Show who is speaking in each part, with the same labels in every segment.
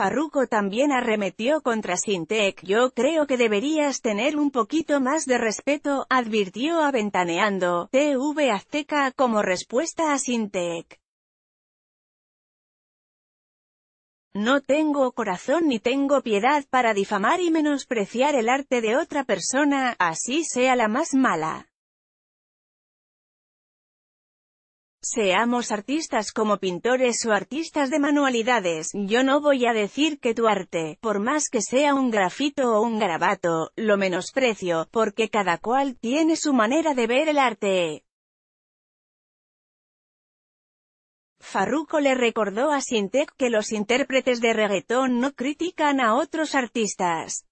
Speaker 1: Farruko también arremetió contra Sintec. Yo creo que deberías tener un poquito más de respeto, advirtió aventaneando, TV Azteca como respuesta a Sintec. No tengo corazón ni tengo piedad para difamar y menospreciar el arte de otra persona, así sea la más mala. Seamos artistas como pintores o artistas de manualidades, yo no voy a decir que tu arte, por más que sea un grafito o un garabato, lo menosprecio, porque cada cual tiene su manera de ver el arte. Farruko le recordó a Sintec que los intérpretes de reggaetón no critican a otros artistas.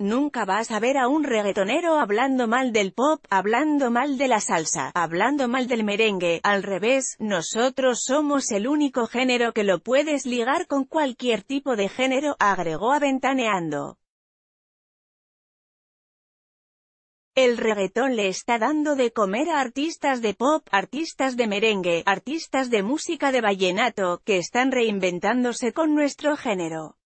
Speaker 1: Nunca vas a ver a un reggaetonero hablando mal del pop, hablando mal de la salsa, hablando mal del merengue, al revés, nosotros somos el único género que lo puedes ligar con cualquier tipo de género, agregó aventaneando. El reggaetón le está dando de comer a artistas de pop, artistas de merengue, artistas de música de vallenato, que están reinventándose con nuestro género.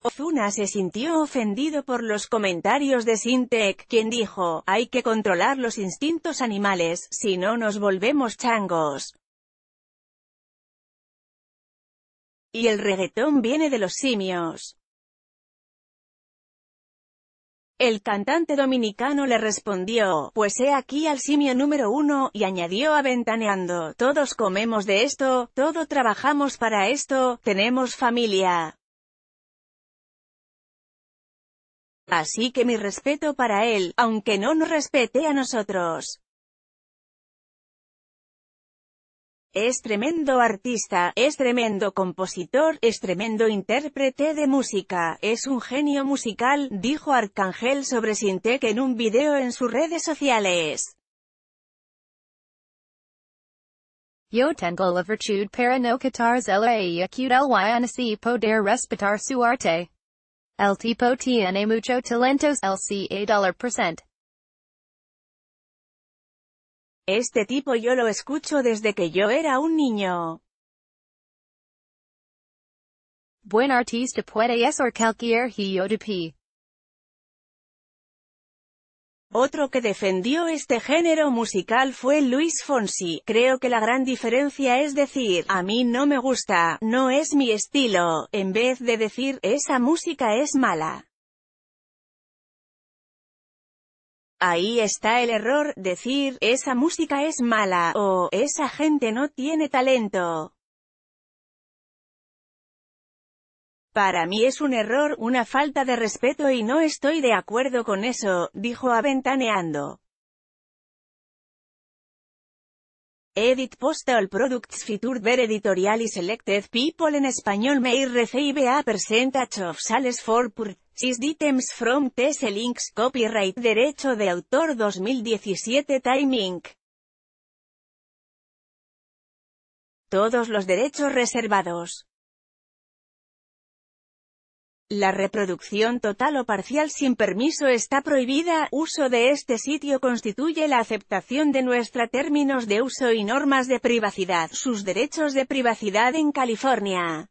Speaker 1: Ozuna se sintió ofendido por los comentarios de Sintek, quien dijo, hay que controlar los instintos animales, si no nos volvemos changos. Y el reggaetón viene de los simios. El cantante dominicano le respondió, pues he aquí al simio número uno, y añadió aventaneando, todos comemos de esto, todo trabajamos para esto, tenemos familia. Así que mi respeto para él, aunque no nos respete a nosotros. Es tremendo artista, es tremendo compositor, es tremendo intérprete de música, es un genio musical, dijo Arcángel sobre Sintec en un video en sus redes sociales.
Speaker 2: Yo tengo la virtud para no su arte. El tipo tiene mucho talento, LCA dollar percent.
Speaker 3: Este tipo yo lo escucho desde que yo era un niño.
Speaker 2: Buen artista puede ser cualquier hijo de
Speaker 1: otro que defendió este género musical fue Luis Fonsi. Creo que la gran diferencia es decir, a mí no me gusta, no es mi estilo, en vez de decir, esa música es mala. Ahí está el error, decir, esa música es mala, o, esa gente no tiene talento. Para mí es un error, una falta de respeto y no estoy de acuerdo con eso, dijo aventaneando. Edit Postal Products featured Ver Editorial y Selected People en Español May receive a percentage of sales for purchased items from TS Links Copyright Derecho de Autor 2017 Timing Todos los derechos reservados la reproducción total o parcial sin permiso está prohibida, uso de este sitio constituye la aceptación de nuestra términos de uso y normas de privacidad, sus derechos de privacidad en California.